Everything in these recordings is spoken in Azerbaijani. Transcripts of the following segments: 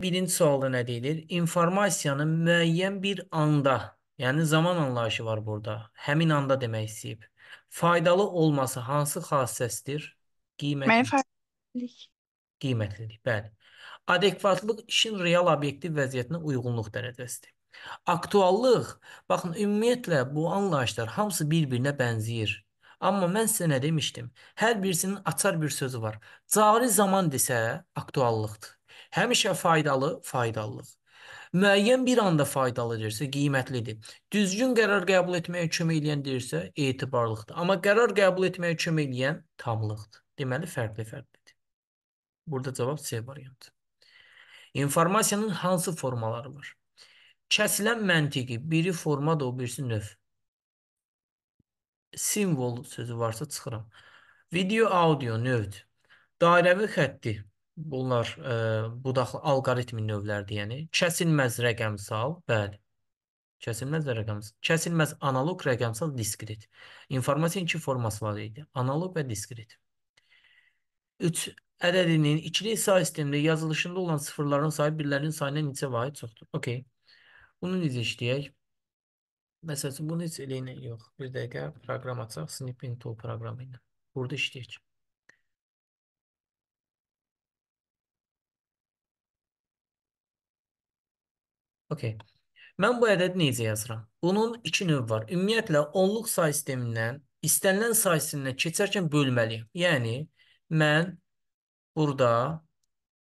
birinci sualda nə deyilir? İnformasiyanın müəyyən bir anda, yəni zaman anlayışı var burada. Həmin anda demək istəyib. Faydalı olması hansı xassəsidir? Qiymətlidir. Mənfəətlilik. Qiymətlidir, bəli. Adekvatlıq işin real obyektiv vəziyyətinə uyğunluq dərəcəsidir. Aktuallıq, baxın, ümumiyyətlə bu anlayışlar hamısı bir-birinə bənzəyir. Amma mən sizə nə demişdim? Hər birisinin açar bir sözü var. Cari zaman desə aktuallıqdır. Həmişə faydalı faydalılıq. Müəyyən bir anda faydalıdırsa, qiymətlidir. Düzgün qərar qəbul etməyə kömək edən deyirsə, etibarlıqdır. Amma qərar qəbul etməyə kömək edən tamlıqdır. Deməli, fərqli-fərqlidir. Burada cavab C variantı. İnformasiyanın hansı formaları var? Kəsilən məntiqi, biri formadır, o birisi növ. Simvol sözü varsa çıxıram. Video, audio, növd. Dairəvi xətti, Bunlar e, budaqlı alqoritmin növləridir, yəni kəsilməz rəqəmsal, bəli. Kəsilməz rəqəmsal, kəsilməz analoq rəqəmsal diskret. İnformasiya iki formasıları idi: analoq və diskret. 3 ədədinin ikili say sistemində yazılışında olan sıfırların sayı birlərin sayına neçə vahid çoxdur? Okay. Bunu necə işləyək? Məsələn, bunu heç eləyinə yox. Bir dəqiqə proqram açaq, Snipping Tool proqramı ilə. Burada işləyək. Okey. Mən bu ədədi necə yazıram? Bunun iki növü var. Ümumiyyətlə onluq say sistemindən istənilən say sisteminə keçərkən bölməliyəm. Yəni mən burada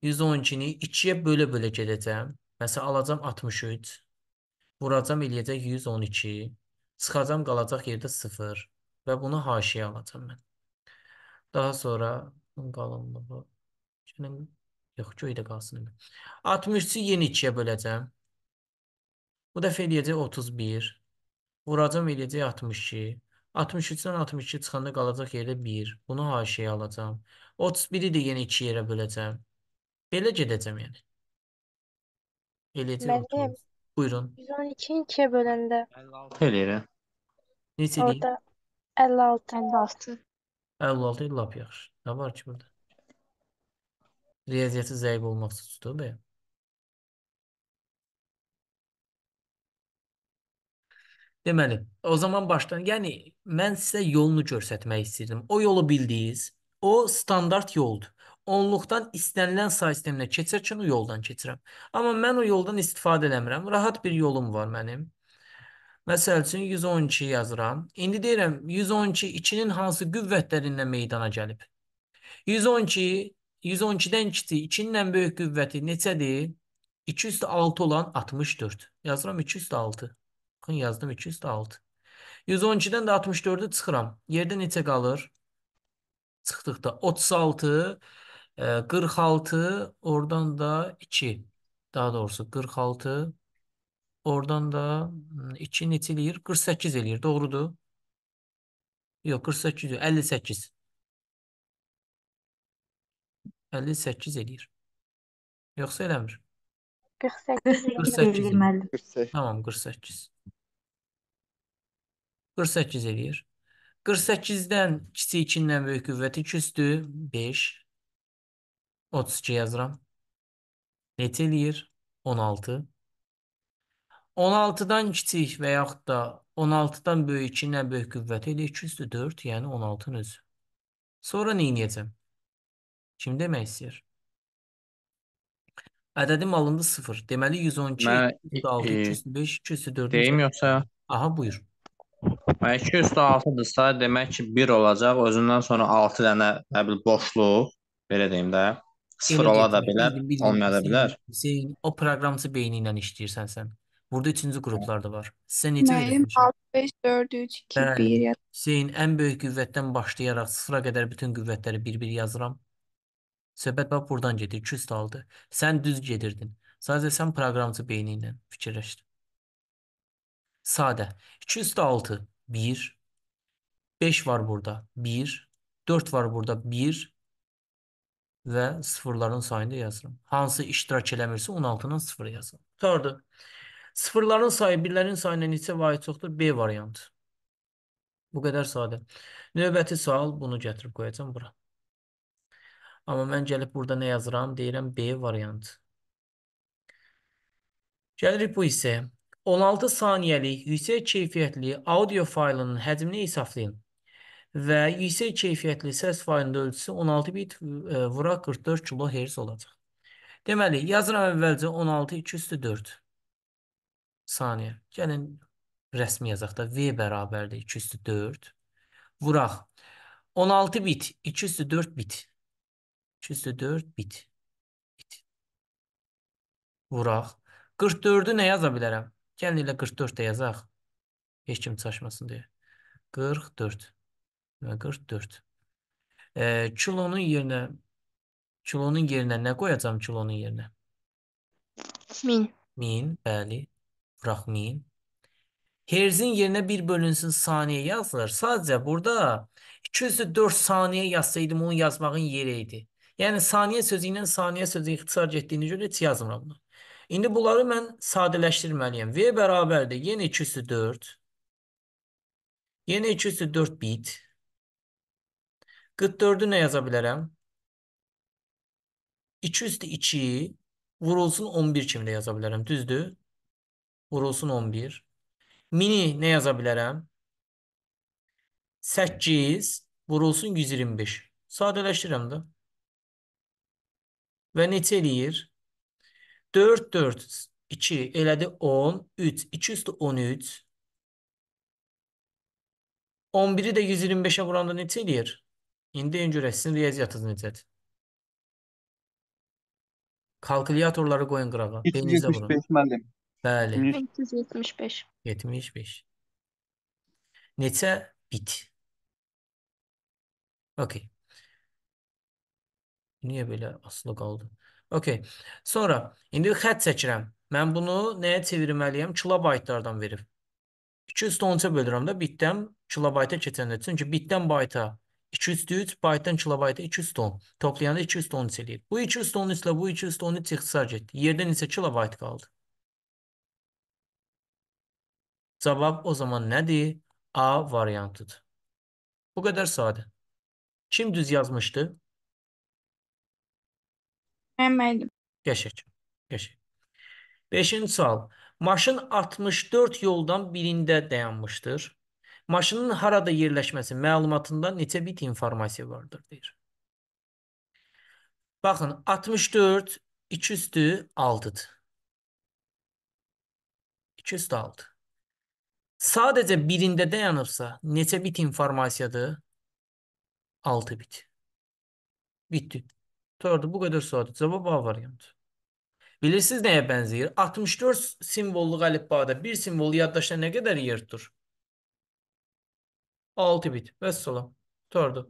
112-ni 2-yə bölə-bölə gedəcəm. Məsələn alacam 63, vuracam eləyəcək 112, çıxacam qalacaq yerdə 0 və bunu haşiyə alacam mən. Daha sonra qalınlığı, yox, göydə qalsın. 63-ü yeni 2-yə böləcəm. Bu dəfə eləyəcək 31. Vuracam eləyəcək 62. 63-dən 62 çıxanda qalacaq yerdə 1. Bunu haşiyə alacam. 31-i də yenə 2 yerə böləcəm. Belə gedəcəm yəni. Eləyəcək Mənim 30. Buyurun. 112-ni 2-yə böləndə 56 eləyirəm. Neçə eləyir? Orada 56, 56. 56 lap yaxşı. Nə var ki burada? Riyaziyyatı zəif olmaq suçdur bəyəm. Deməli, o zaman başdan, yəni mən sizə yolunu göstərmək istirdim. O yolu bildiniz. O standart yoldur. Onluqdan istənilən say sisteminə keçir üçün o yoldan keçirəm. Amma mən o yoldan istifadə eləmirəm. Rahat bir yolum var mənim. Məsəl üçün 112 yazıram. İndi deyirəm 112 2-nin hansı qüvvətlərindən meydana gəlib? 112 112-dən 2-ci 2-nin ən böyük qüvvəti neçədir? 2 üstə 6 olan 64. Yazıram 2 üstə 6. Baxın yazdım 2 üstə 6. 112-dən də 64-ü çıxıram. Yerdə neçə qalır? Çıxdıqda 36, 46, e, oradan da 2. Daha doğrusu 46, oradan da 2 hmm, neçə eləyir? 48 eləyir, doğrudur. Yox, 48 deyil, 58. 58 eləyir. Yoxsa eləmir? 48. 48. 48. Tamam, 48. 48 eləyir. 48-dən kiçik 2-dən böyük qüvvəti 2 üstü 5. 32 yazıram. Neçə eləyir? 16. 16-dan kiçik və yaxud da 16-dan böyük 2-dən böyük qüvvəti elə 2 üstü 4, yəni 16-nın özü. Sonra nə edəcəm? Kim demək istəyir? Ədədim alındı 0. Deməli 112, Mən, 106, 205, 204. Deyim yoxsa? Aha, buyur. 206-dırsa, demək ki, 1 olacaq, özündən sonra 6 dənə, nə bil, boşluq, belə deyim də, 0 ola da bilər, olmaya da bilər. Hüseyin, o proqramçı beyni ilə işləyirsən sən. Burada üçüncü qruplar da var. Sizə necə Mənim öyrətmişəm? 6, 5, 4, 3, 2, Bəli. 1 yaz. Hüseyin, ən böyük qüvvətdən başlayaraq sıfıra qədər bütün qüvvətləri bir-bir yazıram. Söhbət bax buradan gedir, 206. Sən düz gedirdin. Sadəcə sən proqramçı beyni ilə fikirləşdin. Sadə. 2 üstü 6. 1. 5 var burada. 1. 4 var burada. 1. Və sıfırların sayını yazıram. Hansı iştirak eləmirsə 16-nın sıfırı yazıram. Qurtardı. Sıfırların sayı birlərin sayına neçə vahid çoxdur? B variantı. Bu qədər sadə. Növbəti sual bunu gətirib qoyacam bura. Amma mən gəlib burada nə yazıram? Deyirəm B variantı. Gəlirik bu hissəyə. 16 saniyəlik yüksək keyfiyyətli audio faylının həcmini hesablayın və yüksək keyfiyyətli səs faylının ölçüsü 16 bit vura 44 kHz olacaq. Deməli, yazıram əvvəlcə 16 2 üstü 4 saniyə. Gəlin rəsmi yazaq da V bərabərdir 2 üstü 4. Vuraq. 16 bit 2 üstü 4 bit. 2 üstü 4 bit. bit. Vuraq. 44-ü nə yaza bilərəm? Gəlin elə 44 də yazaq. Heç kim çaşmasın deyə. 44 və 44. E, kilonun yerinə kilonun yerinə nə qoyacam kilonun yerinə? 1000. 1000, bəli. Burax 1000. Herzin yerinə 1 bölünsün saniyə yazılır. Sadəcə burada 204 saniyə yazsaydım onu yazmağın yeri idi. Yəni saniyə sözü ilə saniyə sözü ixtisar getdiyini görə heç yazmıram bunu. İndi bunları mən sadələşdirməliyəm. V bərabərdir. Yenə 2 üstü 4. Yenə 2 üstü 4 bit. 44-ü nə yaza bilərəm? 2 üstü 2 vurulsun 11 kimi də yaza bilərəm. Düzdür? Vurulsun 11. Mini nə yaza bilərəm? 8 vurulsun 125. Sadələşdirirəm də. Və neçə eləyir? 4, 4, 2 elədi 10, 3, 2 üstü 13. 11-i də 125-ə vuranda neçə eləyir? İndi deyin görək, sizin riyaziyyatınız necədir? Kalkulyatorları qoyun qırağa. 375 vurun. müəllim. Bəli. 375. 75. Neçə bit? Okey. Niyə belə asılı qaldı? Okey. Sonra indi xətt çəkirəm. Mən bunu nəyə çevirməliyəm? Kilobaytlardan verib. 200 10-a bölürəm də bitdən kilobayta keçəndə. Çünki bitdən bayta 203, baytdan kilobayta 210. Toplayanda 213 eləyir. Bu 213 ilə bu 213 ixtisar getdi. Yerdə neçə kilobayt qaldı? Cavab o zaman nədir? A variantıdır. Bu qədər sadə. Kim düz yazmışdı? Bilməməli. Qəşək. Qəşək. Beşinci sual. Maşın 64 yoldan birində dayanmışdır. Maşının harada yerləşməsi məlumatında neçə bit informasiya vardır deyir. Baxın 64 2 üstü 6-dır. 2 üstü 6. Sadəcə birində dayanıbsa neçə bit informasiyadır? 6 bit. Bitdi. Toyota bu qədər sadə. Cavab A variantı. Bilirsiniz nəyə bənzəyir? 64 simvolluq əlifbada bir simvol yaddaşda nə qədər yer tutur? 6 bit. Vəssalam. Qurtardı.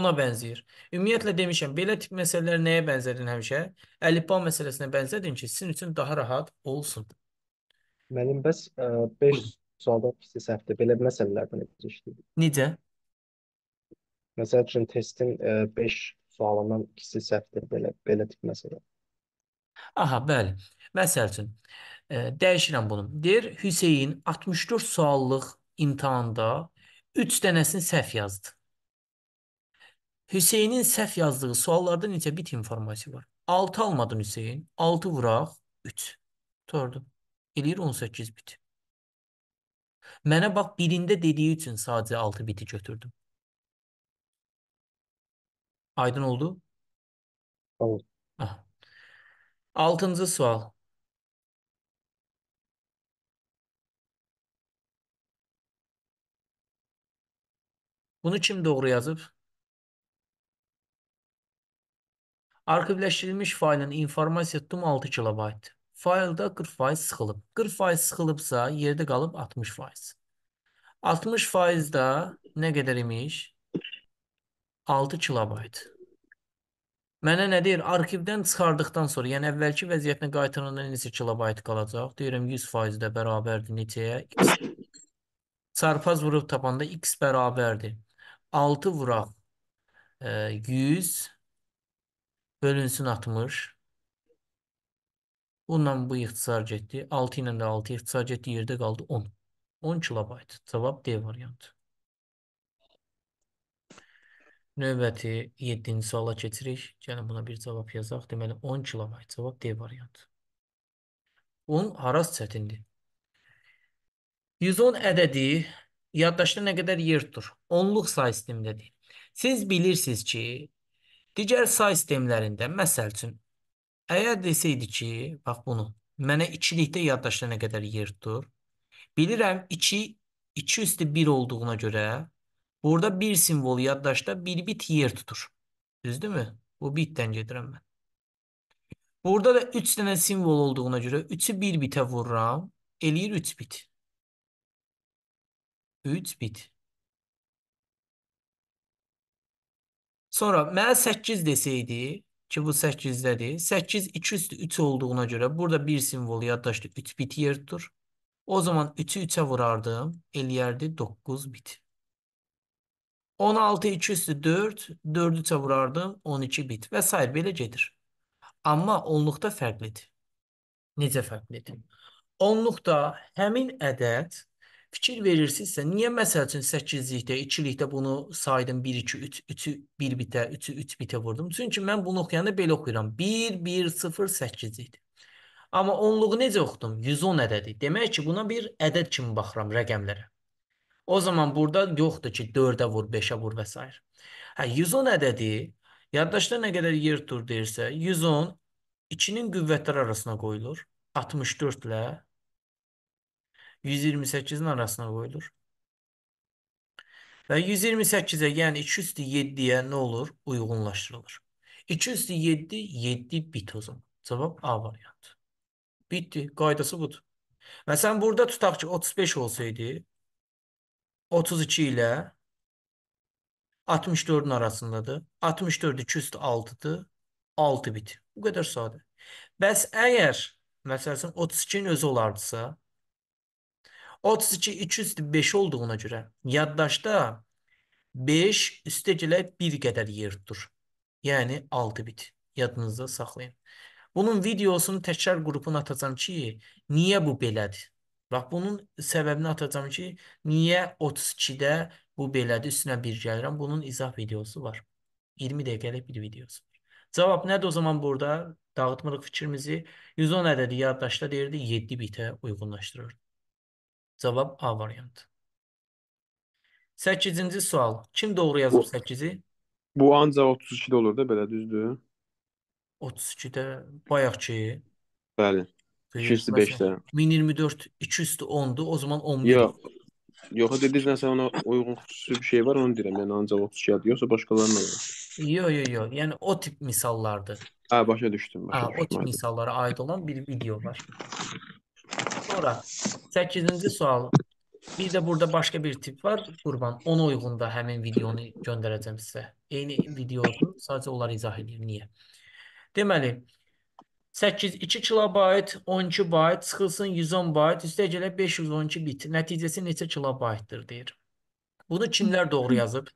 Ona bənzəyir. Ümumiyyətlə demişəm, belə tip məsələlər nəyə bənzədin həmişə? Əlifba məsələsinə bənzədin ki, sizin üçün daha rahat olsun. Mənim bəs 5 e, sualdan pis səhvdir. Belə məsələlərdən necə işləyir? Necə? Məsəl üçün testin 5 e, sualından ikisi səhvdir belə belə tip məsələ. Aha, bəli. Məsəl üçün e, dəyişirəm bunu. Deyir Hüseyn 64 suallıq imtahanda 3 dənəsini səhv yazdı. Hüseynin səhv yazdığı suallarda neçə bit informasiya var? 6 almadın Hüseyn. 6 vuraq 3. Tordu. Eləyir 18 bit. Mənə bax birində dediyi üçün sadəcə 6 biti götürdüm. Aydın oldu? Olur. Aha. Altıncı sual. Bunu kim doğru yazıb? Arkivləşdirilmiş faylın informasiya tutumu 6 kilobaytdır. Faylda 40% sıxılıb. 40% sıxılıbsa yerdə qalıb 60%. 60%da nə qədər imiş? 6 kilobayt. Mənə nə deyir? Arxivdən çıxardıqdan sonra, yəni əvvəlki vəziyyətinə qaytaranda neçə kilobayt qalacaq? Deyirəm 100% də bərabərdir neçəyə? X. Çarpaz vurub tapanda x bərabərdir. 6 vuraq e, 100 bölünsün 60. Bundan bu ixtisar getdi. 6 ilə də 6 ixtisar getdi. Yerdə qaldı 10. 10 kilobayt. Cavab D variantı. Növbəti 7-ci suala keçirik. Gəlin buna bir cavab yazaq. Deməli 10 kilobayt cavab D variantı. Un haras çətindir. 110 ədədi yaddaşda nə qədər yer tutur? Onluq say sistemindədir. Siz bilirsiniz ki, digər say sistemlərində məsəl üçün əgər desəydi ki, bax bunu, mənə ikilikdə yaddaşda nə qədər yer tutur? Bilirəm 2 2 üstü 1 olduğuna görə Burada bir simvolu yaddaşta bir bit yer tutur. Düz değil mi? Bu bitten gedirəm mən. Burada da 3 tane simvol olduğuna göre 3 bir bite bitə vururam. Eləyir 3 bit. 3 bit. Sonra mənə 8 desəydi ki bu 8 8 2 üstü 3 olduğuna göre burada bir simvolu yaddaşda 3 bit yer tutur. O zaman 3'ü 3'e vurardım. Eləyərdi 9 bit. 16 2 üstü 4, 4-ü çə vurardım, 12 bit və s. belə gedir. Amma onluqda fərqlidir. Necə fərqlidir? Onluqda həmin ədəd fikir verirsinizsə, niyə məsəl üçün 8-likdə, 2-likdə bunu saydım 1 2 3, 3-ü 1 bitə, 3-ü 3 bitə vurdum. Çünki mən bunu oxuyanda belə oxuyuram. 1 1 0 8-likdə. Amma onluğu necə oxudum? 110 ədədi. Demək ki, buna bir ədəd kimi baxıram rəqəmlərə. O zaman burada yoxdur ki 4-ə vur, 5-ə vur və s. Hə 110 ədədi yaddaşda nə qədər yer tutur deyirsə, 110 2-nin qüvvətləri arasına qoyulur. 64 ilə 128-in arasına qoyulur. Və 128-ə, yəni 2 üstü 7-yə nə olur? Uyğunlaşdırılır. 2 üstü 7, 7 bit o zaman. Cavab A variantı. Bitdi. Qaydası budur. Və sən burada tutaq ki, 35 olsaydı, 32 ilə 64-ün arasındadır. 64 200 6-dır. 6 bit. Bu qədər sadə. Bəs əgər məsələn 32-nin özü olardısa 32 200 5 olduğuna görə yaddaşda 5 üstəgələ 1 qədər yer tutur. Yəni 6 bit. Yadınızda saxlayın. Bunun videosunu təkrar qrupuna atacam ki, niyə bu belədir? Bax bunun səbəbini atacam ki, niyə 32-də bu belədir, üstünə bir gəlirəm. Bunun izah videosu var. 20 dəqiqəlik bir videosu var. Cavab nədir o zaman burada? Dağıtmırıq fikrimizi. 110 ədədi yaddaşda deyirdi, 7 bitə uyğunlaşdırır. Cavab A variantı. 8-ci sual. Kim doğru yazıb 8-i? Bu ancaq 32-də olur da, belə düzdür. 32-də bayaq ki. Bəli. 2-3-lü 5-də. 1024 2-3-lü 10-dur. O zaman 11. Yox. Yox, dediniz nəsə ona uyğun xüsusi bir şey var, onu deyirəm. Yəni ancaq 32-dir, yoxsa başqalarına var. Yox, yox, yox. Yəni o tip misallardır. Hə, başa düşdüm. Başa hə, düşdüm. O tip misallara aid olan bir video var. Sonra 8-ci sual. Bir də burada başqa bir tip var. Qurban, ona uyğun da həmin videonu göndərəcəm sizə. Eyni videodur, sadəcə onları izah edeyim niyə. Deməli, 8 2 kilobayt, 12 bayt, çıxılsın 110 bayt, üstə gələ 512 bit. Nəticəsi neçə kilobaytdır deyir. Bunu kimlər doğru yazıb?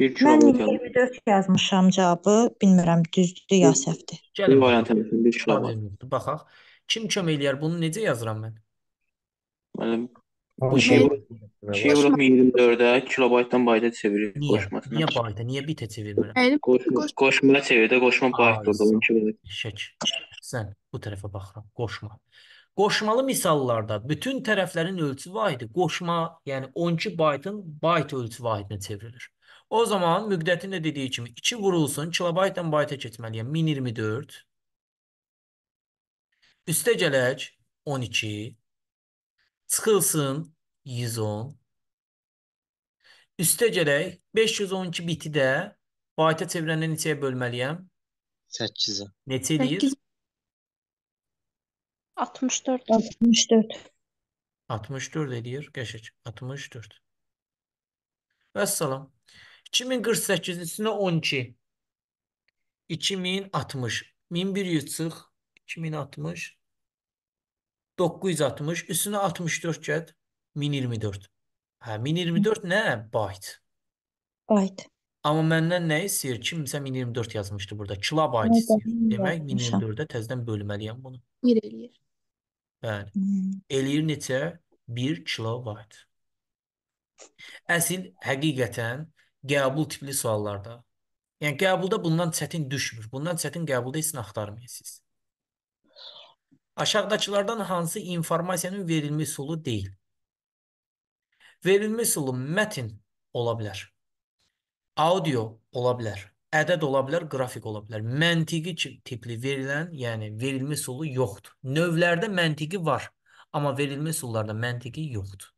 1 kilobayt. Mən 24 yazmışam cavabı, bilmirəm düzdür ya səhvdir. Gəlin variantə 1 kilobayt. Baxaq. Kim kömək eləyər? Bunu necə yazıram mən? Mənim bu şey şey vurup 24'e kilobaytdan bayda çevirip Niye? koşmasına. Niye bayda? Niye bite çevirmiyorum? Koşma, koşmaya çevirdi. Koşma bayda oldu. 12 bayda. Şək sən bu tərəfə baxıram, qoşma. Qoşmalı misallarda bütün tərəflərin ölçü vahidi qoşma, yəni 12 baytın bayt ölçü vahidinə çevrilir. O zaman müqdətin də dediyi kimi 2 vurulsun, kilobaytdan bayta keçməliyəm 1024. Üstə gələk 12. Çıxılsın 110. Üstə gələk 512 biti də bayta çevirəndə neçəyə bölməliyəm? 8-ə. Neçə eləyir? 8. 64. 64. 64 eləyir. Qəşək. 64. Vəssalam. 2048-sinə 12. 2060. 1100 çıx. 2060. 960. Üstünə 64 gəl. 1024. Hə, 1024 nə? Bayt. Bayt. Amma məndən nə istəyir? Kimsə 1024 yazmışdı burada. Kilobayt istəyir. Demək 1024-də təzədən bölməliyəm bunu. 1 eləyir. Bəli. Hmm. Eləyir neçə? 1 kilobayt. Əsl həqiqətən qəbul tipli suallarda. Yəni qəbulda bundan çətin düşmür. Bundan çətin qəbulda heç nə axtarmayasınız. Aşağıdakılardan hansı informasiyanın verilmə üsulu deyil? Verilmə üsulu mətn ola bilər. Audio ola bilər ədəd ola bilər, qrafik ola bilər. Məntiqi tipli verilən, yəni verilmə üsulu yoxdur. Növlərdə məntiqi var, amma verilmə üsullarda məntiqi yoxdur.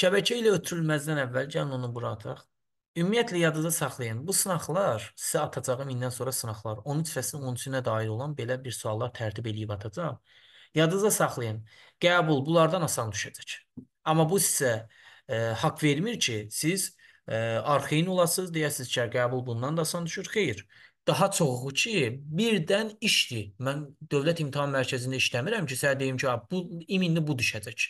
Şəbəkə ilə ötürülməzdən əvvəl gəlin onu bura ataq. Ümumiyyətlə yadınızda saxlayın. Bu sınaqlar sizə atacağım indən sonra sınaqlar 13 fəslin 13-ünə dair olan belə bir suallar tərtib edib atacağam. Yadınızda saxlayın. Qəbul bunlardan asan düşəcək. Amma bu sizə e, haqq vermir ki, siz arxein olasınız, deyəsiniz ki, qəbul bundan da asan düşür. Xeyr. Daha çoxu ki, birdən işdir. Mən Dövlət İmtahan Mərkəzində işləmirəm ki, sənə deyim ki, bu indi bu düşəcək.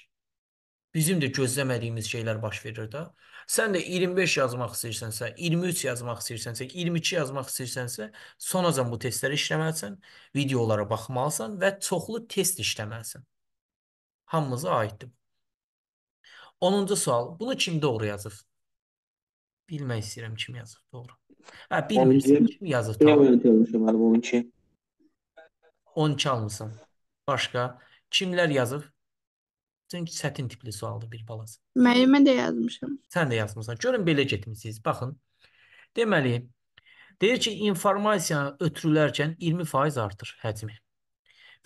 Bizim də gözləmədiyimiz şeylər baş verir da. Sən də 25 yazmaq istəyirsənsə, 23 yazmaq istəyirsənsə, 22 yazmaq istəyirsənsə, sonacan bu testləri işləməlisən, videolara baxmalısan və çoxlu test işləməlisən. Hamımıza aiddir. 10-cu sual. Bunu kim doğru yazır? Bilmək istəyirəm kim yazıb, doğru. Hə, bilmək istəyirəm 11 kim yazıb, tamam. Cavab yazmışam həlbə 12. 12 almısan. Başqa kimlər yazıb? Çünki çətin tipli sualdır bir balası. Müəllimə də yazmışam. Sən də yazmısan. Görün belə getmisiniz. Baxın. Deməli, deyir ki, informasiya ötürülərkən 20% artır həcmi.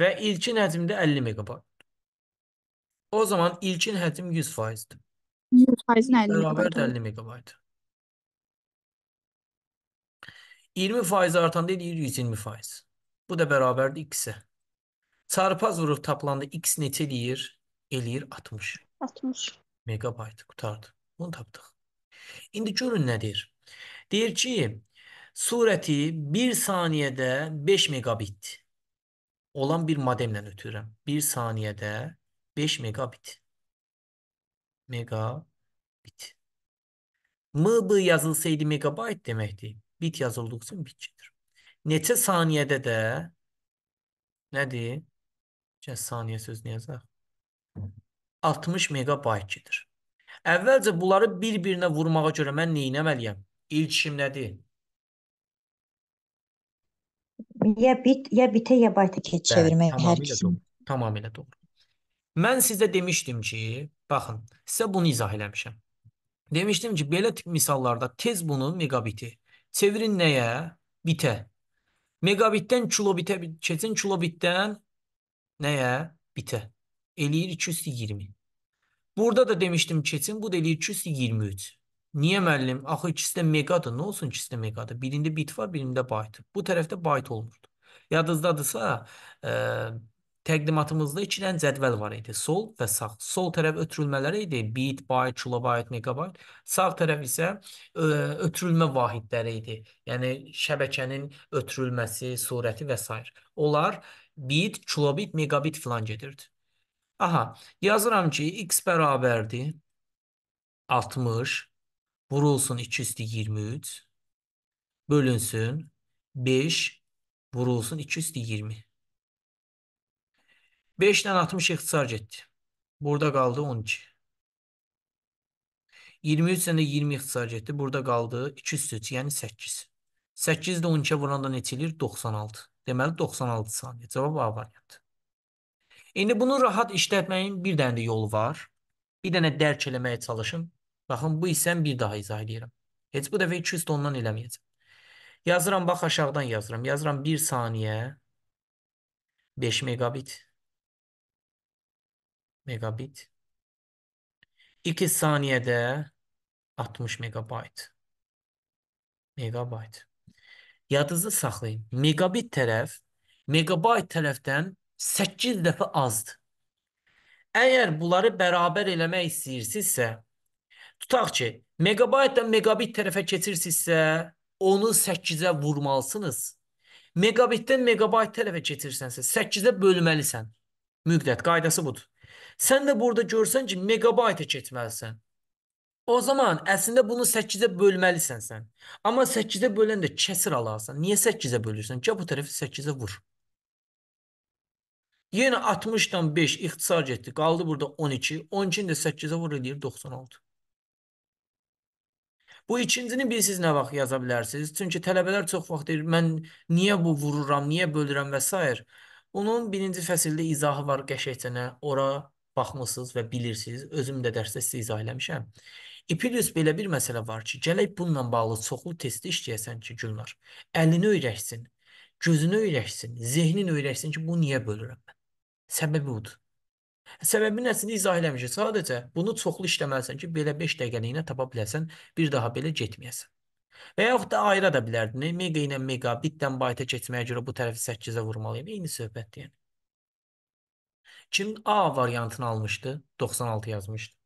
Və ilkin həcmdə 50 megabayt. O zaman ilkin həcm 100%-dir. 100%-in 50 Bərabər də megabayt. 50 megabayt. 20 faiz artan değil 120 faiz. Bu da beraber beraberdi x'e. Çarpaz vurup taplandı x neteliğir, eləyir 60. 60. Megabayt kurtardı. Bunu tapdıq. İndi görün nedir? deyir. Deyir ki, surəti 1 saniyədə 5 megabit olan bir modemlə ötürürəm. 1 saniyede 5 megabit. Megabit. MB yazılsaydı megabayt deməkdir. bit yazıldığı üçün bitkidir. Neçə saniyədə də nədir? Cəs saniyə sözünü yazaq. 60 megabaytdir. Əvvəlcə bunları bir-birinə vurmağa görə mən nə etməliyəm? İlk işim nədir? Ya bit, ya bitə, ya bayta keç çevirmək hər ikisini. Tamamilə doğru. Mən sizə demişdim ki, baxın, sizə bunu izah eləmişəm. Demişdim ki, belə tip misallarda tez bunu megabiti Çevirin nəyə? Bitə. Megabitdən kilobitə keçin, kilobitdən nəyə? Bitə. Eləyir 220. Burada da demişdim keçin, bu da eləyir 223. Niyə müəllim? Axı ikisi də megadır. Nə olsun ikisi də megadır? Birində bit var, birində byte. Bu tərəfdə byte olmurdu. Yadınızdadırsa, e, Təqdimatımızda iki dənə cədvəl var idi. Sol və sağ. Sol tərəf ötürülmələri idi. Bit, byte, kilobayt, megabayt. Sağ tərəf isə ö, ötürülmə vahidləri idi. Yəni şəbəkənin ötürülməsi, sürəti və s. Onlar bit, kilobit, megabit filan gedirdi. Aha, yazıram ki, x bərabərdir 60 vurulsun 2 üstü 23 bölünsün 5 vurulsun 2 üstü 20. 5 ile 60 ixtisar getdi. Burada qaldı 12. 23 ilə 20 ixtisar getdi. Burada qaldı 2 üstü, yəni 8. 8 də 12-yə vuranda neçə eləyir? 96. Deməli 96 saniyə. Cavab A variantı. İndi bunu rahat işlətməyin bir dənə də yolu var. Bir dənə dərk eləməyə çalışın. Baxın bu hissəni bir daha izah edirəm. Heç bu dəfə 200 ondan eləməyəcəm. Yazıram bax aşağıdan yazıram. Yazıram 1 saniyə 5 megabit megabit. 2 saniyədə 60 megabayt. Megabayt. Yadınızda saxlayın. Megabit tərəf megabayt tərəfdən 8 dəfə azdır. Əgər bunları bərabər eləmək istəyirsinizsə, tutaq ki, megabaytdan megabit tərəfə keçirsinizsə, onu 8-ə vurmalısınız. Megabitdən megabayt tərəfə keçirsənsə, 8-ə bölməlisən. Müqdət qaydası budur. Sən də burada görsən ki, megabayta keçməlisən. O zaman əslində bunu 8-ə bölməlisən sən. Amma 8-ə bölən də kəsir alarsan. Niyə 8-ə bölürsən? Gəl bu tərəfi 8-ə vur. Yenə 60-dan 5 ixtisar getdi. Qaldı burada 12. 12-ni də 8-ə vur eləyir 96. Bu ikincini bilirsiniz nə vaxt yaza bilərsiniz? Çünki tələbələr çox vaxt deyir, mən niyə bu vururam, niyə bölürəm və s. Onun birinci fəsildə izahı var qəşəngcənə. Ora baxmısınız və bilirsiniz. Özüm də dərsdə sizə izah eləmişəm. İpilius belə bir məsələ var ki, gələk bununla bağlı çoxlu testdə işləyəsən ki, Gülnar. Əlini öyrəşsin, gözünü öyrəşsin, zehnin öyrəşsin ki, bu niyə bölürəm mən? Səbəbi budur. Səbəbi nəsini izah eləmişəm. Sadəcə bunu çoxlu işləməlisən ki, belə 5 dəqiqəliyinə tapa biləsən, bir daha belə getməyəsən. Və yaxud da ayrı da bilərdin. Mega ilə mega, bitdən bayta keçməyə görə bu tərəfi 8-ə vurmalıyam. Eyni söhbətdir yəni. Çin A variantını almıştı. 96 yazmıştı.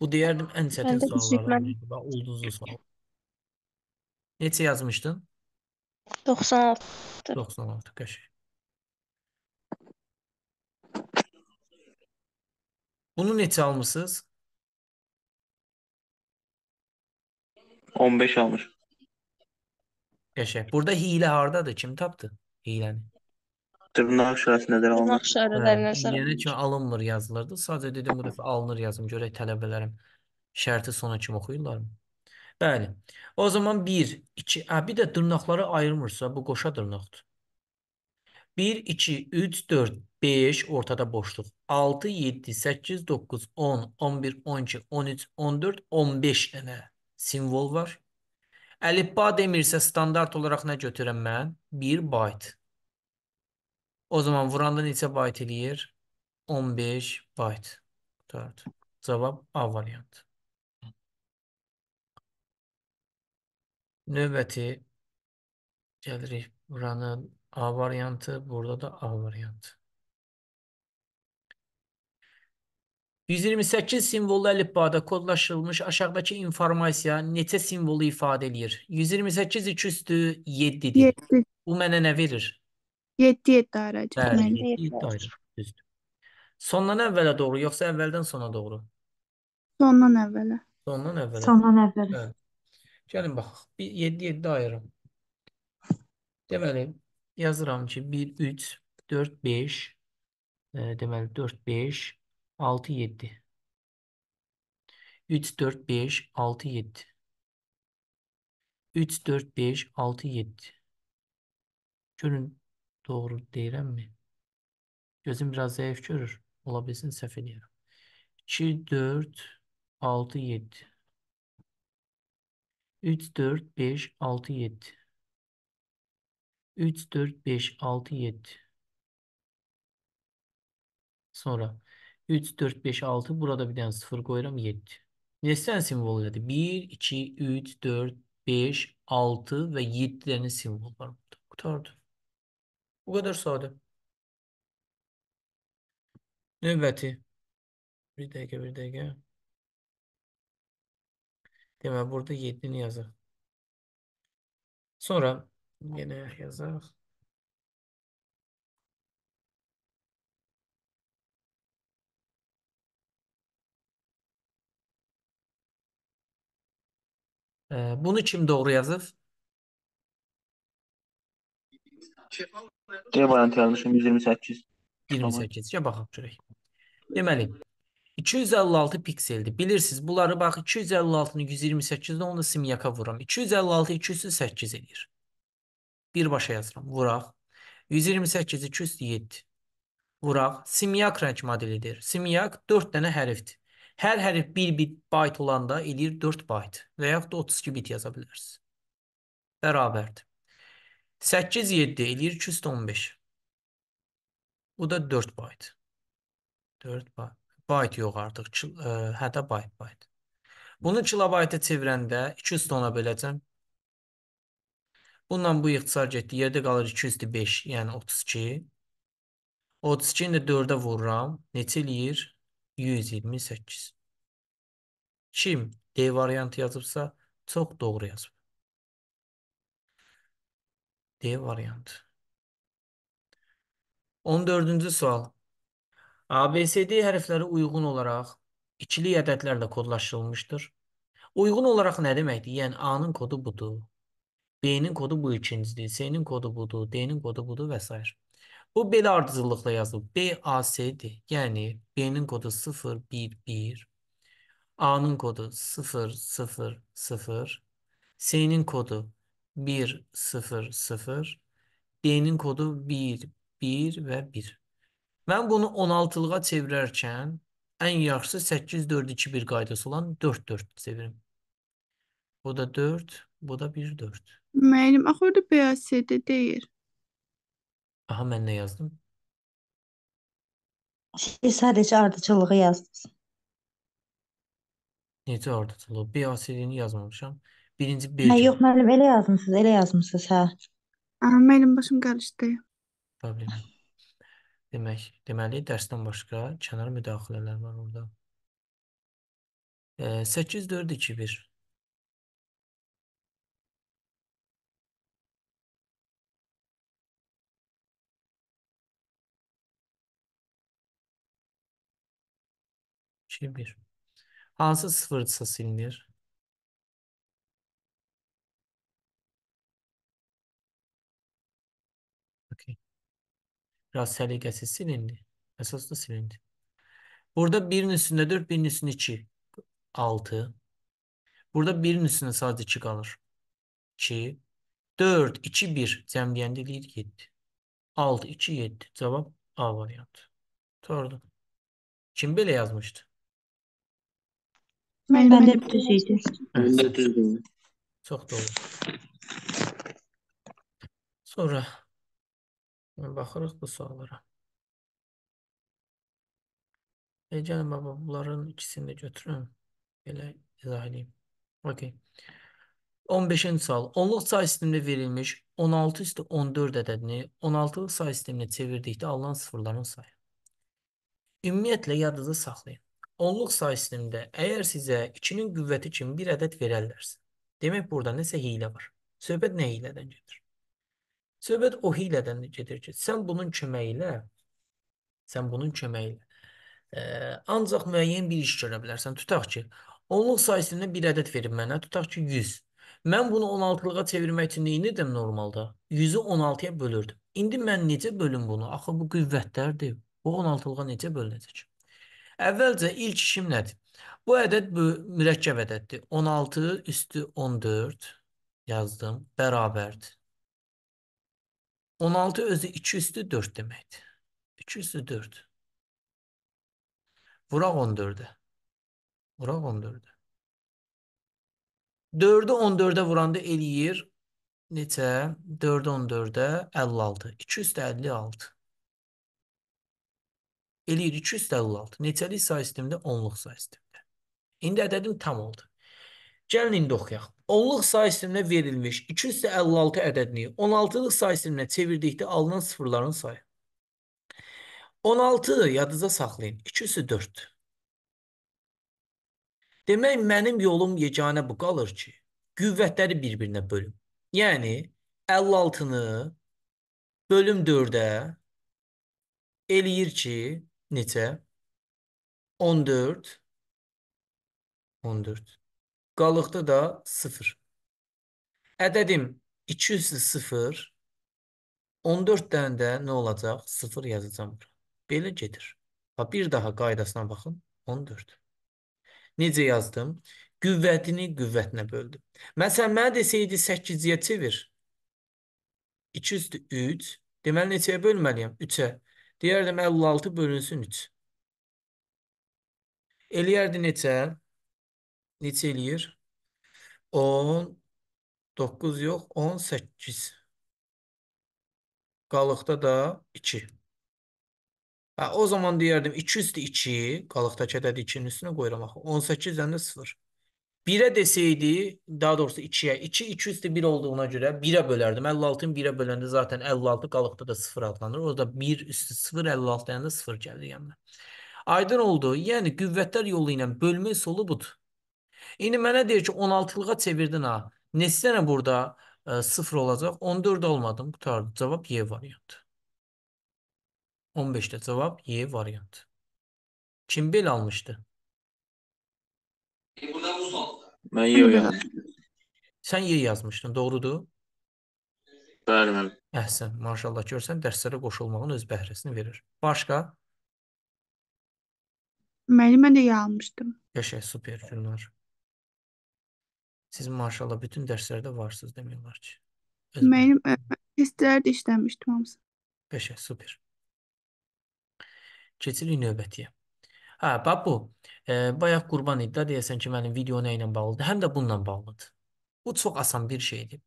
Bu diğerdim en çetin Ben de hiç sorulardan bilmem. biriydi. Ben ulduzlu soru. Neçə yazmışdın? 96. 96. Qəşəng. Bunu neçə almısınız? 15 almış. Kaşı. Burada hiylə hardadır? Kim tapdı? Hiyləni. Dırnaq işarəsi nəzərə Dırnaq alınır? işarələri nəzərə Yəni ki, alınmır yazılırdı. Sadəcə dedim, burası alınır yazım. Görək tələbələrim şərti sona kimi oxuyurlarmı? Bəli. O zaman 1, 2, hə, bir də dırnaqları ayırmırsa, bu qoşa dırnaqdır. 1, 2, 3, 4, 5, ortada boşluq. 6, 7, 8, 9, 10, 11, 12, 13, 14, 15 dənə simvol var. Əlifba demirsə, standart olaraq nə götürəm mən? 1 byte. O zaman vurandan ise byte eləyir. 15 byte. Dörd. Cevap A variantı. Növbəti gəlirik. Buranın A variantı, burada da A variantı. 128 simvollu əlifbada kodlaşılmış aşağıdakı informasiya neçə simvolu ifadə eləyir? 128 2 üstü 7 7. Bu mənə nə verir? 7-7 ayracı. Bəli, Deməli, 7-7 ayrı. Düzdür. Sondan əvvələ doğru, yoxsa əvvəldən sona doğru? Sondan əvvələ. Sondan əvvələ. Sondan əvvəl. Bəli. Gəlin baxaq. 7-7 ayırım. Deməli, yazıram ki 1 3 4 5 e, deməli 4 5 6 7. 3 4 5 6 7. 3 4 5 6 7. Görün Doğru mi? Gözüm biraz zayıf görür. Ola bilsin səhv eləyirəm. 2, 4, 6, 7. 3, 4, 5, 6, 7. 3, 4, 5, 6, 7. Sonra 3, 4, 5, 6. Burada bir dənə 0 qoyuram. 7. Nesnen simvolu dedi. 1, 2, 3, 4, 5, 6 ve 7 dənə simvol var burada. Bu kadar sade. Növbəti. Bir dakika, bir dakika. Demek burada 7'ni yazır. Sonra yine yazar. Ee, bunu kim doğru yazır? D variantı yazmışam 128. 28. Ya baxaq görək. Deməli 256 pikseldir. Bilirsiniz, bunları bax 256-nı 128-də onu da simyaka vuram. 256 208 edir. Birbaşa yazıram. Vuraq. 128 207. Vuraq. Simyak rəng modelidir. Simyak 4 dənə hərfdir. Hər hərf 1 bit byte olanda eləyir 4 byte və yaxud da 32 bit yaza bilərsiniz. Bərabərdir. 8 7 eləyir 215. Bu da 4 bayt. 4 bayt. Bayt yox artıq. Ə, e, hə də bayt bayt. Bunu kilobayta çevirəndə 200 tona böləcəm. Bundan bu ixtisar getdi. Yerdə qalır 205, yəni 32. 32-ni də 4-ə vururam. Neçə eləyir? 128. Kim D variantı yazıbsa çox doğru yazıb. D variantı. 14-cü sual. ABCD hərfləri uyğun olaraq ikili ədədlərlə kodlaşılmışdır. Uyğun olaraq nə deməkdir? Yəni A-nın kodu budur. B-nin kodu bu ikincidir. C-nin kodu budur. D-nin kodu budur və s. Bu belə ardıcıllıqla yazılıb. BAC-dir. Yəni B-nin kodu 0, 1, 1. A-nın kodu 0, 0, 0. C-nin kodu 1, 0, 0. D-nin kodu 1, 1 və 1. Mən bunu 16-lığa çevirərkən ən yaxşısı 8, 4, 2, 1 qaydası olan 4, 4 çevirim. Bu da 4, bu da 1, 4. Müəllim, axı orada beyaz CD deyir. Aha, mən nə yazdım? Siz sadəcə ardıcıllığı yazdınız. Necə ardıcılıq? Beyaz CD-ni yazmamışam. Birinci Hə, bölgə yox, müəllim, elə yazmısınız, elə yazmısınız, hə. Aha, mənim başım qarışdı. problemi. Demək, deməli dərsdən başqa kənar müdaxilələr var orada. E, 8 4 2 1. İki, bir. Hansı sıfırsa silinir? Biraz səliqəsiz silindi. Əsaslı silindi. Burada birin üstündə 4, birin üstündə 2. 6. Burada birin üstündə sadəcə 2 qalır. 2. 4, 2, 1. Cəmləyəndə eləyir 7. 6, 2, 7. Cavab A variantı. Doğrudur. Kim belə yazmışdı? Mən, mən də düz idi. Mən də düz idi. Çox doğru. Sonra Baxırıq bu suallara. E, gəlin, baba, bunların ikisini də götürüm. Belə izah edeyim. Okey. 15-ci sual. Onluq say sistemində verilmiş 16 üstü 14 ədədini 16-lıq say sisteminə çevirdikdə alınan sıfırların sayı. Ümumiyyətlə yadınızda saxlayın. Onluq say sistemində əgər sizə 2-nin qüvvəti kimi bir ədəd verərlərsə, demək burada nəsə hiylə var. Söhbət nə hilədən gedir? Söhbət o hilədən gedir ki, sən bunun köməyi ilə sən bunun köməyi ilə e, ancaq müəyyən bir iş görə bilərsən. Tutaq ki, onluq sayəsində bir ədəd verib mənə, tutaq ki 100. Mən bunu 16-lığa çevirmək üçün nə edirdim normalda? 100-ü 16-ya bölürdüm. İndi mən necə bölüm bunu? Axı bu qüvvətlərdir. Bu 16-lığa necə bölünəcək? Əvvəlcə ilk işim nədir? Bu ədəd bu mürəkkəb ədəddir. 16 üstü 14 yazdım bərabərdir. 16 özü 2 üstü 4 deməkdir. 2 üstü 4. Vuraq 14-ə. Vuraq 14-ə. 4-ü 14-ə vuranda eləyir neçə? 4-ü 14-ə 56. 2 üstü 56. Eləyir 2 üstü 56. Neçəlik say sistemində? Onluq say sistemində. İndi ədədim tam oldu. Gəlin indi oxuyaq. Onluq say sistemində verilmiş 256 ədədini 16-lıq say sisteminə çevirdikdə alınan sıfırların sayı. 16 yadınıza saxlayın. 2 üstü 4. Demək, mənim yolum yeganə bu qalır ki, qüvvətləri bir-birinə bölüm. Yəni, 56-nı bölüm 4-ə eləyir ki, necə? 14 14 Qalıqda da 0. Ədədim 200-ü 0. 14 dənə də nə olacaq? 0 yazacağım bura. Belə gedir. Ha, bir daha qaydasına baxın. 14. Necə yazdım? Qüvvətini qüvvətinə böldüm. Məsələn, mənə desəydi 8-yə çevir. 200-dür 3. Deməli, neçəyə bölməliyəm? 3-ə. Deyərdim 56 bölünsün 3. Eləyərdi neçə? 3 neçə eləyir? 10, 9 yox, 18. Qalıqda da 2. Hə, o zaman deyərdim 2 üstü 2, qalıqdakı ədədi 2-nin üstünə qoyuram axı. 18 də 0. 1-ə desəydi, daha doğrusu 2-yə, 2, 2 üstü 1 olduğuna görə 1-ə bölərdim. 56-ın 1-ə böləndə zaten 56 qalıqda da 0 adlanır. Orada 1 üstü 0, 56 deyəndə 0 gəlir yanına. Aydın oldu. Yəni qüvvətlər yolu ilə bölmə üsulu budur. İndi mənə deyir ki, 16-lığa çevirdin ha. Neçə dənə burada ə, e, 0 olacaq? 14 olmadım, qutardı. Cavab Y variantı. 15-də cavab Y variantı. Kim bel almışdı? E, burada bu son. Mən Y yazmışdım. Sən Y yazmışdın, doğrudur? Bəli, mənim. Əhsən, maşallah görsən dərslərə qoşulmağın öz bəhrəsini verir. Başqa? Mənim mən də Y almışdım. Yaşa, super, Gülnar. Siz maşallah bütün dərslərdə varsınız demək olar ki. Öz Mənim e, testlərdə işləmişdim hamısı. Peşə, super. Keçirik növbətiyə. Hə, bax bu. E, bayaq qurban iddia deyəsən ki, mənim video nə ilə bağlıdır? Həm də bununla bağlıdır. Bu çox asan bir şeydir.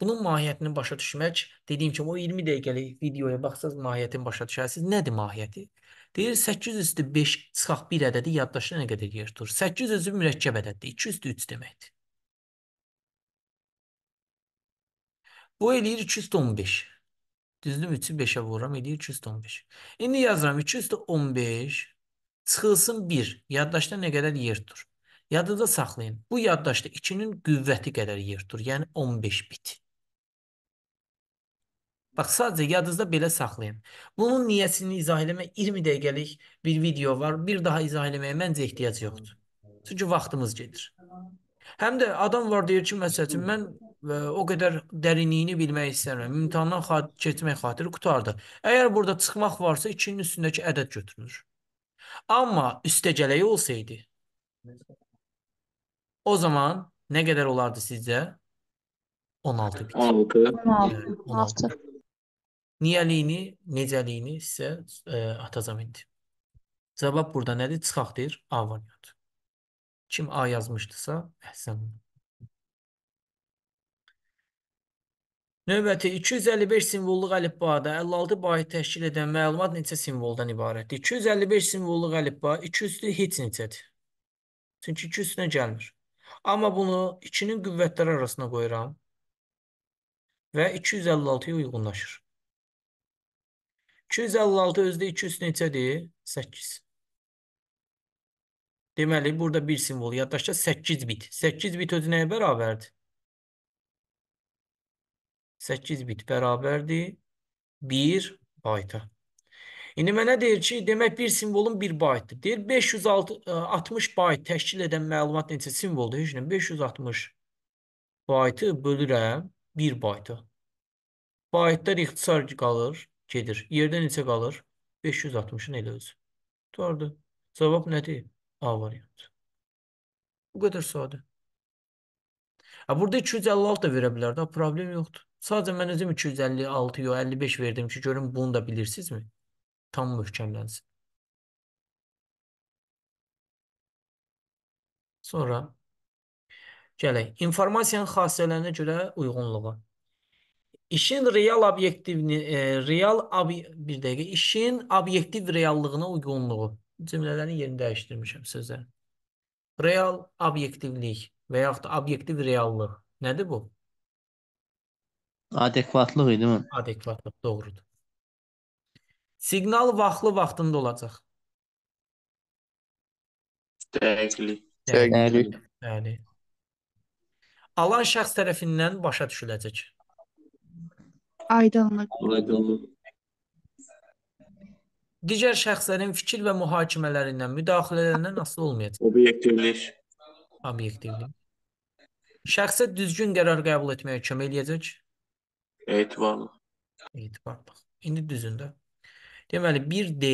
Bunun mahiyyətini başa düşmək, dediyim kimi o 20 dəqiqəlik videoya baxsaz mahiyyətini başa düşərsiniz. Nədir mahiyyəti? Deyir 800 üstü 5 çıxaq bir ədədi yaddaşda nə qədər yer tutur? 800 üzü mürəkkəb ədəddir. 2 üstü 3 deməkdir. Bu eləyir 215. Düzdür 3-ü 5-ə vururam, eləyir 215. İndi yazıram 215 çıxılsın 1. Yaddaşda nə qədər yer tutur? Yadınızda saxlayın. Bu yaddaşda 2-nin qüvvəti qədər yer tutur. Yəni 15 bit. Bax, sadəcə yadınızda belə saxlayın. Bunun niyəsini izah eləmək 20 dəqiqəlik bir video var. Bir daha izah eləməyə məncə ehtiyac yoxdur. Çünki vaxtımız gedir. Həm də adam var deyir ki, məsəl üçün, mən o qədər dərinliyini bilmək istəmirəm. İmtahandan xat keçmək xatiri qutardı. Əgər burada çıxmaq varsa 2-nin üstündəki ədəd götürülür. Amma üstəgələyi olsaydı o zaman nə qədər olardı sizcə? 16 bit. 16. 16. 16. Niyəliyini, necəliyini sizə e, atacam indi. Cavab burada nədir? Çıxaq deyir. A variantı. Kim A yazmışdısa, əhsən. Növbəti 255 simvolluq əlifbada 56 bayit təşkil edən məlumat neçə simvoldan ibarətdir? 255 simvolluq əlifba 2 üstü heç neçədir? Çünki 2 üstünə gəlmir. Amma bunu 2-nin qüvvətləri arasına qoyuram və 256-ya uyğunlaşır. 256 özdə 2 üstü neçədir? 8. Deməli, burada bir simvol yaddaşda 8 bit. 8 bit özü nəyə bərabərdir? 8 bit bərabərdir 1 bayta. İndi mənə deyir ki, demək bir simvolun 1 baytdır. Deyir 560 e, bayt təşkil edən məlumat neçə simvoldur? Heç nə 560 baytı bölürəm 1 bayta. Baytlar ixtisar qalır, gedir. Yerdə neçə qalır? 560-ın elə özü. Doğrudur. Cavab nədir? A variantı. Bu qədər sadə. Burada 256 da verə bilər də, problem yoxdur. Sadəcə mən özüm 256 yox 55 verdim ki, görüm bunu da bilirsinizmi? Tam möhkəmlənsin. Sonra gələk. İnformasiyanın xassələrinə görə uyğunluğa. İşin real obyektivini, e, real ob bir dəqiqə, işin obyektiv reallığına uyğunluğu. Cümlələrin yerini dəyişdirmişəm sözlərin. Real obyektivlik və yaxud da obyektiv reallıq. Nədir bu? Adekvatlıq idi, mi? Adekvatlıq doğrudur. Siqnal vaxtlı vaxtında olacaq. Dəqiqlik. Dəqiqlik. Bəli. Alan şəxs tərəfindən başa düşüləcək. Aydınlıq. Aydınlıq. Digər şəxslərin fikir və mühakimələrindən, müdaxilələrindən asılı olmayacaq. Obyektivlik. Obyektivlik. Şəxsə düzgün qərar qəbul etməyə kömək eləyəcək. Etibarlı. Etibarlı. İndi düzündə. Deməli 1D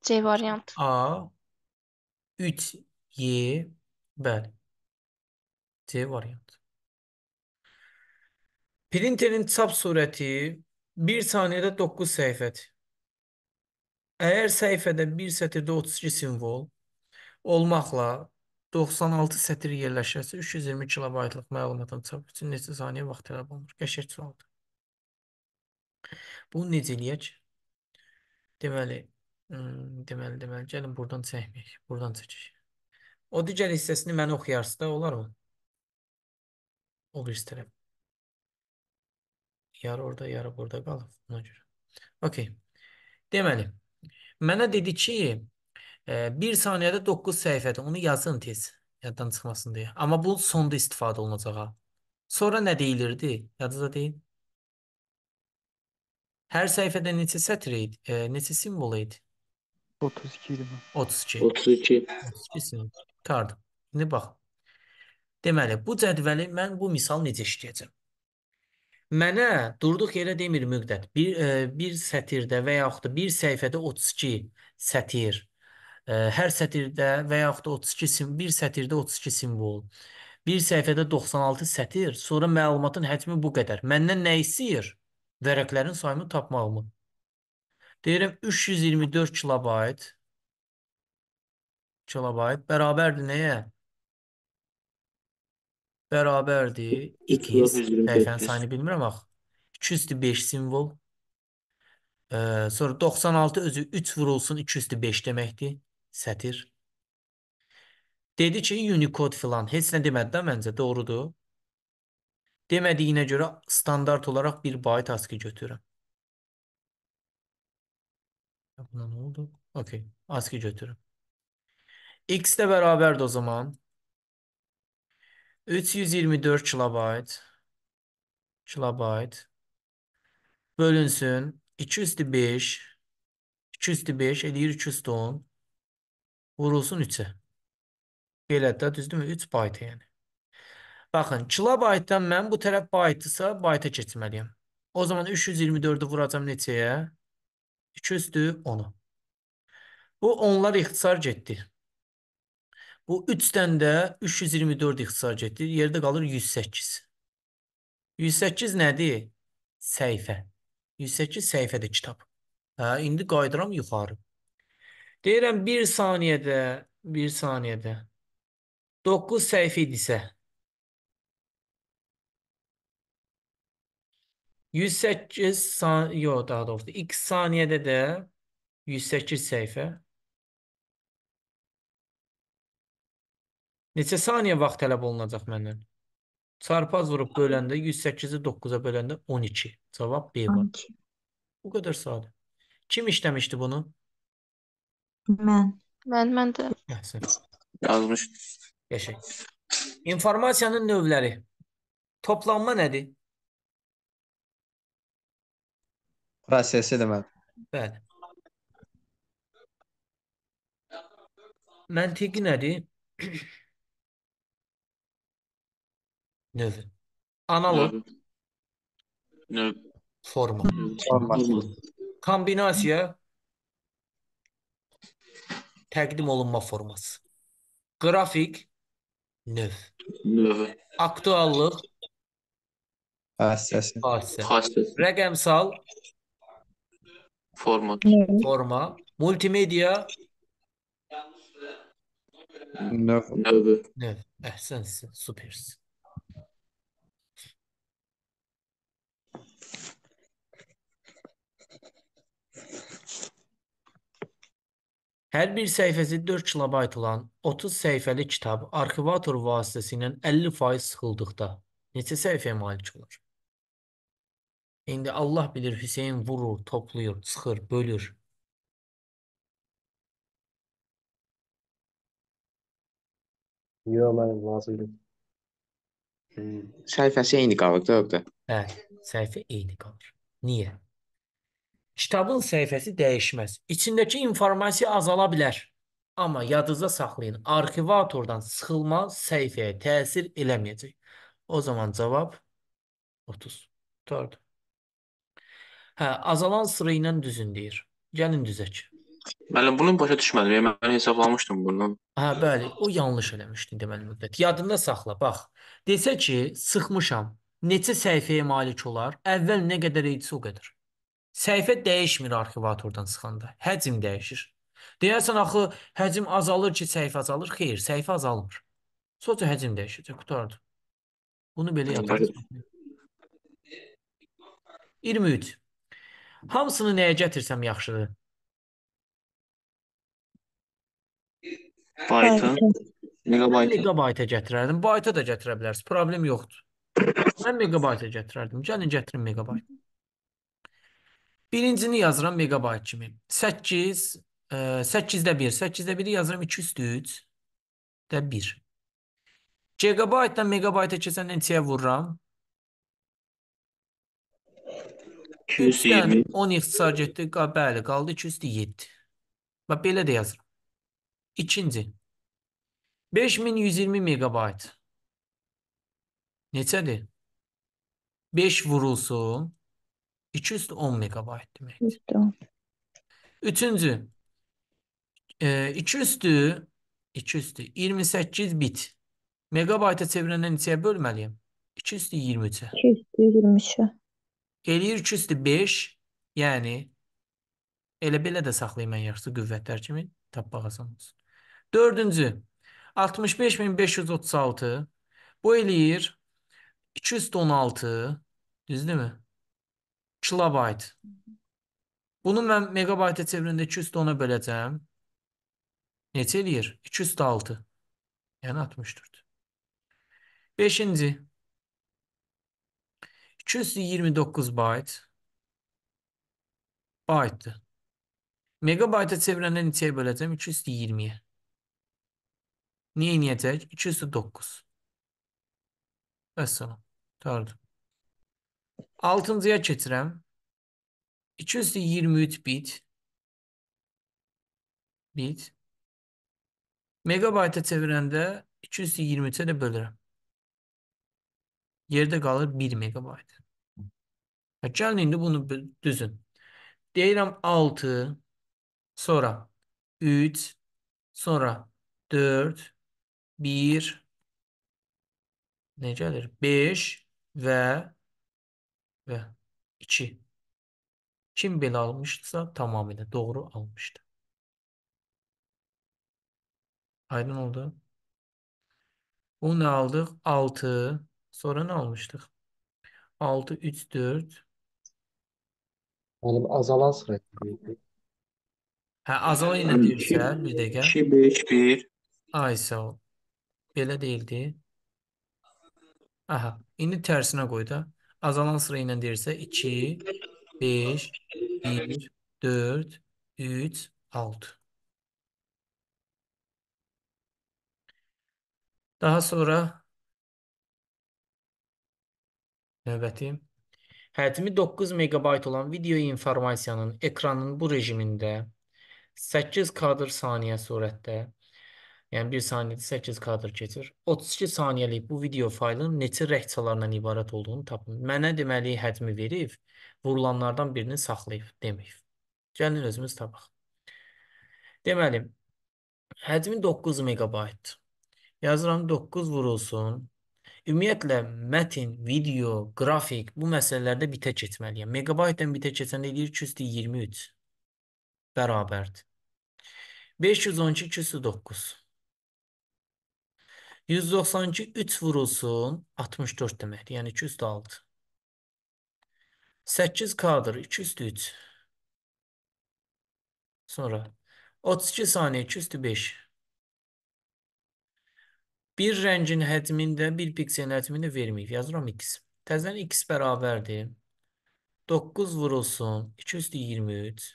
C variantı. A 3Y bəli. C variantı. Printerin çap sürəti 1 saniyədə 9 səhifədir. Əgər səhifədə bir sətirdə 32 simvol olmaqla 96 sətir yerləşərsə 320 kilobaytlıq məlumatın çap üçün neçə saniyə vaxt tələb olunur? Qəşəng sualdır. Bunu necə eləyək? Deməli, deməli, deməli, gəlin buradan çəkməyək, buradan çəkək. O digər hissəsini mən oxuyarsın da, olar mı? O birisi tərəf. Yarı orada, yarı burada qalıb ona görə. Okey. Deməli, mənə dedi ki, bir saniyədə 9 səhifədir. Onu yazın tez. Yaddan çıxmasın deyə. Amma bu sonda istifadə olunacaq. Sonra nə deyilirdi? Yadınızda deyil. Hər səhifədə neçə sətr idi? E, neçə simvol idi? 32 idi. 32. 32. 32 simvol. Qurtardım. İndi bax. Deməli, bu cədvəli mən bu misal necə işləyəcəm? Mənə durduq yerə demir müqdət. Bir, e, bir sətirdə və yaxud da bir səhifədə 32 sətir hər sətirdə və yaxud da 32 sim, bir sətirdə 32 simvol, bir səhifədə 96 sətir, sonra məlumatın həcmi bu qədər. Məndən nə istəyir? Vərəqlərin sayını tapmağımı. Deyirəm 324 kilobayt kilobayt bərabərdir nəyə? Bərabərdir 200 səhifənin sayını bilmirəm axı. 205 simvol. Ee, sonra 96 özü 3 vurulsun 2 üstü 5 deməkdir. Sətir. Dedi ki, Unicode filan. Heç nə demədi də məncə, doğrudur. Demədiyinə görə standart olaraq bir byte ASCII götürürəm. Buna nə oldu? Okey, ASCII götürürəm. X də bərabərdir o zaman. 324 kilobayt kilobayt bölünsün 2 üstü 5 2 üstü 5 eləyir 2 üstü 10 vurulsun 3-ə. Belədir, düzdürmü? 3 baytı yəni. Baxın, kilobaytdan mən bu tərəf baytdırsa, bayta keçməliyəm. O zaman 324-ü vuracam neçəyə? 200-dür 10-u. Bu onlar ixtisar getdi. Bu 3-dən də 324 ixtisar getdi. Yerdə qalır 108. 108 nədir? Səhifə. 108 səhifədir kitab. Hə, indi qayıdıram yuxarı. Deyirəm bir saniyədə, bir saniyədə 9 səhifə idisə 108 saniyə, yox daha doğrusu x saniyədə də 108 səhifə. Neçə saniyə vaxt tələb olunacaq məndən? Çarpaz vurub böləndə 108-i 9-a böləndə 12. Cavab B var. 12. Bu qədər sadə. Kim işləmişdi bunu? ben ben mən də. Məhsul. Yazmış. Yaşayın. İnformasiyanın növləri. Toplanma nədir? Prosesi deməli. Bəli. Məntiqi nədir? Növ. Analog. Növ. Forma. Forma. Kombinasiya. Təqdim olunma forması. grafik, növ. Növ. Aktuallıq Hadisə. Hadisə. Rəqəmsal forma. Forma. Multimedia növ. Növ. Növ. Əhsənsin, eh, süpersin. Hər bir səhifəsi 4 kilobayt olan 30 səhifəli kitab arxivator vasitəsilə 50% sıxıldıqda neçə səhifəyə malik olur? İndi Allah bilir Hüseyin vurur, toplayır, çıxır, bölür. Yox, mənim lazımdır. Hmm. Səhifəsi eyni qalır da orada. Hə, səhifə eyni qalır. Niyə? Kitabın səhifəsi dəyişməz. İçindəki informasiya azala bilər. Amma yadınızda saxlayın, arxivatordan sıxılma səhifəyə təsir eləməyəcək. O zaman cavab 30. Doğrudur. Hə, azalan sıra ilə düzün deyir. Gəlin düzək. Müəllim, bunu başa düşmədim. Yəni, mən hesablamışdım bundan. Hə, bəli, o yanlış eləmişdi deməli müddət. Yadında saxla, bax. Desə ki, sıxmışam, neçə səhifəyə malik olar? Əvvəl nə qədər idisə o qədər. Səhifə dəyişmir arxivatordan çıxanda. Həcm dəyişir. Deyərsən axı həcm azalır ki, səhifə azalır. Xeyr, səhifə azalmır. Sonra həcm dəyişəcək, qutardı. Bunu belə yaparız. 23. Hamısını nəyə gətirsəm yaxşıdır? Bayta. Megabayta. Megabayta gətirərdim. Bayta da gətirə bilərsiniz. Problem yoxdur. Mən megabayta gətirərdim. Gəlin gətirin megabayta. Birincini yazıram megabayt kimi. 8, 8-də 1. 8-də 1-i yazıram 2 üstü 3 də 1. Gigabaytdan megabayta keçəndə neçəyə vururam? 220. 10 ixtisar getdi. Bəli, qaldı 2 üstü 7. Bax, belə də yazıram. İkinci. 5120 megabayt. Neçədir? 5 vurulsun. 210 megabayt deməkdir. 210. Üçüncü, e, 2 üstü, 2 üstü 28 bit. Megabayta çevriləndə neçəyə bölməliyim? 2 üstü 23-ə. 2 üstü 23-ə. Eləyir 2 üstü 5, yəni elə belə də saxlayım ən yaxşısı qüvvətlər kimi tapmaq asan olsun. Dördüncü, 65536 bu eləyir 216, düzdürmü? kilobayt. Bunu mən megabayta çevrində 210-a böləcəm. Neçə eləyir? 206. Yəni 64. Beşinci. 229 bayt. Baytdır. Megabayta çevrəndə neçəyə böləcəm? 220-yə. Niyə inəyəcək? 209. Vəssalam. Qurtardım altıncıya keçirəm. 223 bit. Bit. Megabayta çevirəndə 223'e ə də bölürəm. Yerdə qalır 1 megabayt. Gəlin indi bunu düzün. Deyirəm 6, sonra 3, sonra 4, 1, ne gəlir? 5 ve və 2. Kim belə almışdısa tamamilə doğru almışdı. Aydın oldu. Bu nə aldıq? 6. Sonra nə almışdıq? 6, 3, 4. Mənim azalan sıra. Hə, azalan ilə deyirsə, bir dəqiqə. 2, 5, 1. Ay, sağ ol. Belə deyildi. Aha, indi tərsinə qoy da. Azalan sıra ilə deyirsə 2, 5, 1, 4, 3, 6. Daha sonra növbəti həcmi 9 megabayt olan video informasiyanın ekranın bu rejimində 8 kadr saniyə sürətdə Yəni 1 saniyədə 8 kadr keçir. 32 saniyəlik bu video faylın neçə rəqçalarından ibarət olduğunu tapın. Mənə deməli həcmi verib, vurulanlardan birini saxlayıb deməyib. Gəlin özümüz tapaq. Deməli, həcmi 9 megabaytdır. Yazıram 9 vurulsun. Ümumiyyətlə mətin, video, qrafik bu məsələlərdə bitə keçməliyəm. Yəni Megabaytdan bitə keçəndə eləyir 223 bərabərdir. 512 209 192 3 vurulsun 64 deməkdir. Yəni 2 üstü 6. 8K-dır. 2 üstü 3. Sonra 32 saniyə 2 üstü 5. Bir rəngin həcmində bir pikselin həcmini verməyib. Yazıram x. Təzən x bərabərdir. 9 vurulsun 2 üstü 23.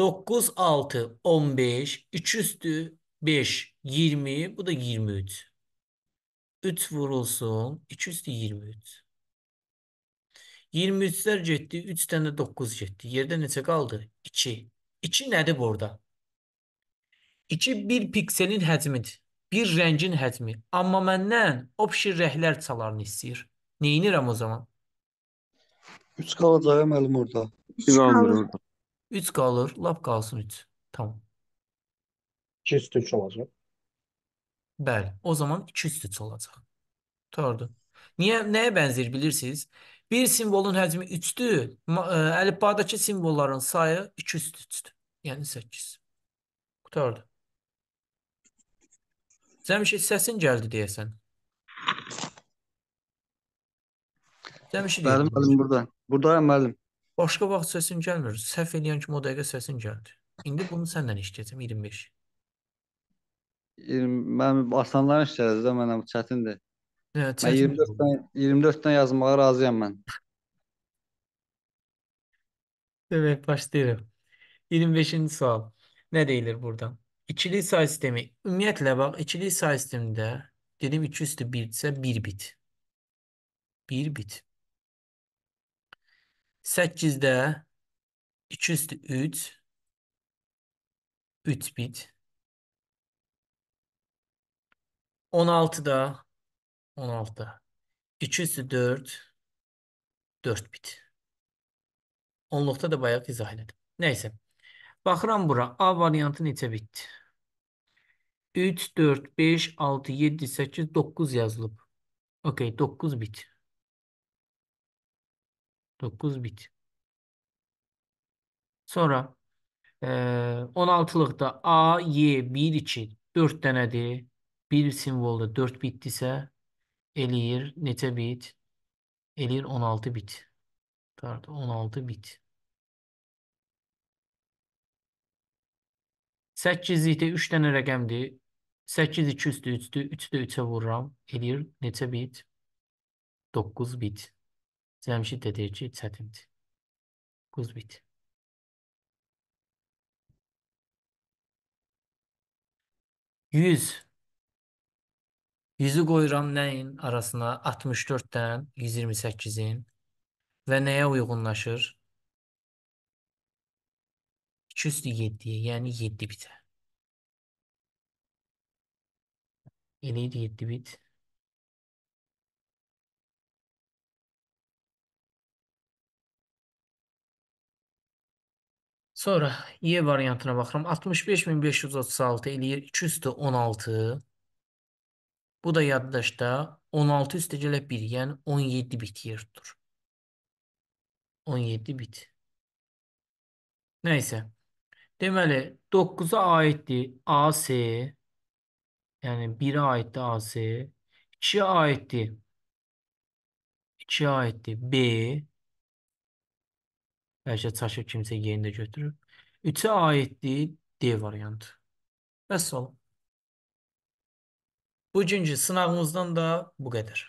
9, 6, 15, 2 üstü 5, 20. Bu da 23. 3 vurulsun. 2 üstü 23. 23'lər getdi. 3 dənə 9 getdi. Yerdə neçə qaldı? 2. 2 nədir burada? 2 bir pikselin həcmidir. Bir rəngin həcmi. Amma məndən o pişir rəhlər çalarını istəyir. Neyinirəm o zaman? 3 qalacaq əməlim orada. 3 qalır. 3 qalır. Lap qalsın 3. Tamam. 2 üstü 3 olacaq. Bəli, o zaman 2 üstü 3 olacaq. Doğrudur. Niyə, nəyə bənzəyir bilirsiniz? Bir simvolun həcmi 3-dür. E, əlifbadakı simvolların sayı 2 üstü 3-dür. Yəni 8. Qurtardı. Cəmişid səsin gəldi deyəsən. Cəmişid. Müəllim, müəllim burada. Buradayam müəllim. Başqa vaxt səsin gəlmir. Səhv eləyən kimi o dəqiqə səsin gəldi. İndi bunu səndən eşidəcəm 25. 20, mənim asanların işləridir də mənə bu çətindir. Hə, Mən çətin. 24-dən 24-dən yazmağa razıyam mən. Demək başlayırıq. 25-ci sual. Nə deyilir burada? İkili say sistemi. Ümumiyyətlə bax, ikili say sistemində dedim 2 üstü 1-dirsə 1 bit. 1 bit. 8-də 2 üstü 3 3 bit. 16-da 16. 2 üstü 4 4 bit. Onluqda da bayaq izah elədim. Nəysə. Baxıram bura. A variantı neçə bitdi? 3, 4, 5, 6, 7, 8, 9 yazılıb. Okey, 9 bit. 9 bit. Sonra e, 16-lıqda A, Y, 1, 2, 4 dənədir. bir simvolda 4 bit ise elir nete bit? Elir 16 bit. Pardon 16 bit. 8-likdə 3 dənə rəqəmdir. 8 2 üstü 3-dür. 3-də 3-ə vururam. Eləyir neçə bit? 9 bit. Cəmşid də deyir ki, çətindir. 9 bit. Yüz. Yüzü koyuram neyin arasına 64-dən 128-in və nəyə uyğunlaşır? 2 7-yə, yəni 7 bit. Sonra Y variantına baxıram. 65536 eləyir 2 bu da yaddaşda 16 üstecelə 1, yəni 17 bit yer tutur. 17 bit. Nəysə. Deməli 9-a aiddir AC, yəni 1-ə aiddir AC, 2-ə aiddir 2 B. Bəlkə çaşıb kimse yerini də götürüb. 3-ə D variantı. Vəssalam üçüncü sınavımızdan da bu qədər.